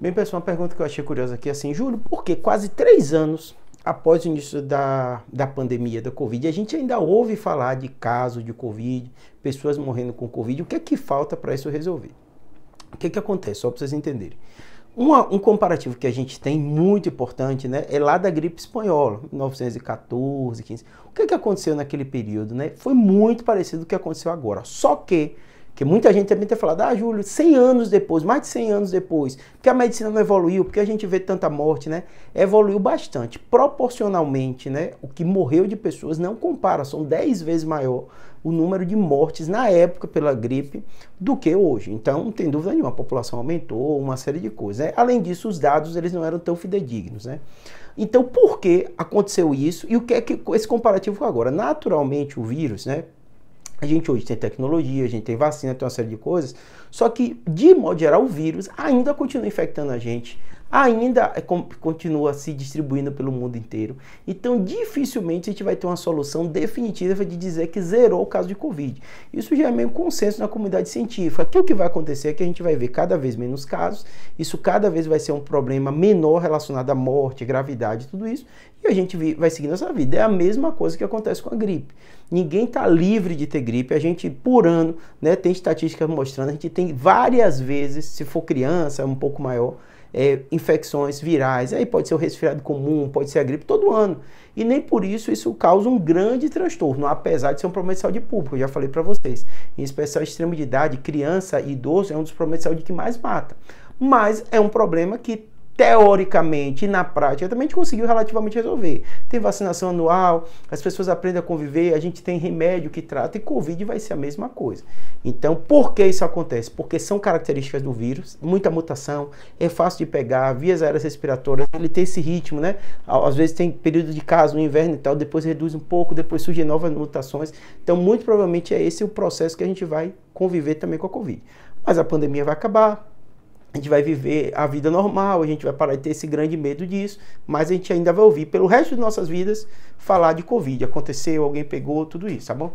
Bem, pessoal, uma pergunta que eu achei curiosa aqui, assim, Júlio, por que quase três anos após o início da, da pandemia da Covid, a gente ainda ouve falar de casos de Covid, pessoas morrendo com Covid. O que é que falta para isso resolver? O que é que acontece? Só para vocês entenderem. Uma, um comparativo que a gente tem muito importante né, é lá da gripe espanhola, 1914, 15. O que, é que aconteceu naquele período? Né? Foi muito parecido com o que aconteceu agora. Só que porque muita gente também tem falado, ah, Júlio, 100 anos depois, mais de 100 anos depois, porque a medicina não evoluiu, porque a gente vê tanta morte, né? Evoluiu bastante. Proporcionalmente, né? O que morreu de pessoas não compara, são 10 vezes maior o número de mortes na época pela gripe do que hoje. Então, não tem dúvida nenhuma, a população aumentou, uma série de coisas. Né? Além disso, os dados eles não eram tão fidedignos, né? Então, por que aconteceu isso e o que é que esse comparativo com agora? Naturalmente, o vírus, né? A gente hoje tem tecnologia, a gente tem vacina, tem uma série de coisas, só que, de modo geral, o vírus ainda continua infectando a gente ainda é continua se distribuindo pelo mundo inteiro. Então, dificilmente a gente vai ter uma solução definitiva de dizer que zerou o caso de Covid. Isso já é meio consenso na comunidade científica. Que o que vai acontecer é que a gente vai ver cada vez menos casos, isso cada vez vai ser um problema menor relacionado à morte, gravidade, tudo isso, e a gente vai seguindo essa vida. É a mesma coisa que acontece com a gripe. Ninguém está livre de ter gripe. A gente, por ano, né, tem estatísticas mostrando, a gente tem várias vezes, se for criança, um pouco maior, é, infecções virais. Aí pode ser o resfriado comum, pode ser a gripe todo ano. E nem por isso isso causa um grande transtorno, apesar de ser um problema de saúde pública, eu já falei para vocês. Em especial extrema de idade, criança e idoso é um dos problemas de saúde que mais mata. Mas é um problema que teoricamente e na prática também a gente conseguiu relativamente resolver. Tem vacinação anual, as pessoas aprendem a conviver, a gente tem remédio que trata e Covid vai ser a mesma coisa. Então, por que isso acontece? Porque são características do vírus, muita mutação, é fácil de pegar, vias aéreas respiratórias, ele tem esse ritmo, né? Às vezes tem período de caso no inverno e tal, depois reduz um pouco, depois surgem novas mutações. Então, muito provavelmente é esse o processo que a gente vai conviver também com a Covid. Mas a pandemia vai acabar, a gente vai viver a vida normal, a gente vai parar de ter esse grande medo disso, mas a gente ainda vai ouvir pelo resto de nossas vidas falar de Covid. Aconteceu, alguém pegou, tudo isso, tá bom?